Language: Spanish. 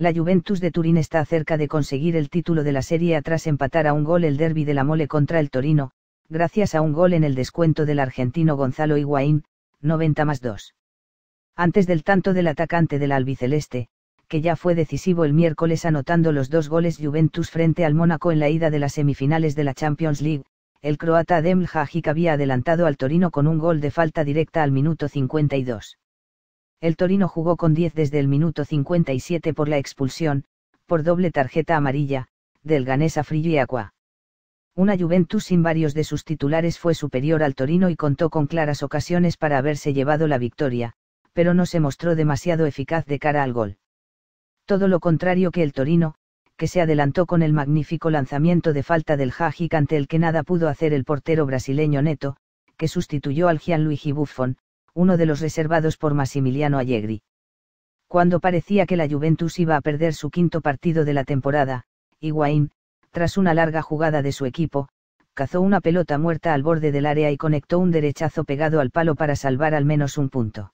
la Juventus de Turín está cerca de conseguir el título de la Serie tras empatar a un gol el derby de la Mole contra el Torino, gracias a un gol en el descuento del argentino Gonzalo Higuaín, 90 más 2. Antes del tanto del atacante del albiceleste, que ya fue decisivo el miércoles anotando los dos goles Juventus frente al Mónaco en la ida de las semifinales de la Champions League, el croata Adem había adelantado al Torino con un gol de falta directa al minuto 52 el Torino jugó con 10 desde el minuto 57 por la expulsión, por doble tarjeta amarilla, del Ganesa Frijiacua. Una Juventus sin varios de sus titulares fue superior al Torino y contó con claras ocasiones para haberse llevado la victoria, pero no se mostró demasiado eficaz de cara al gol. Todo lo contrario que el Torino, que se adelantó con el magnífico lanzamiento de falta del Jajic ante el que nada pudo hacer el portero brasileño Neto, que sustituyó al Gianluigi Buffon, uno de los reservados por Massimiliano Allegri. Cuando parecía que la Juventus iba a perder su quinto partido de la temporada, Higuaín, tras una larga jugada de su equipo, cazó una pelota muerta al borde del área y conectó un derechazo pegado al palo para salvar al menos un punto.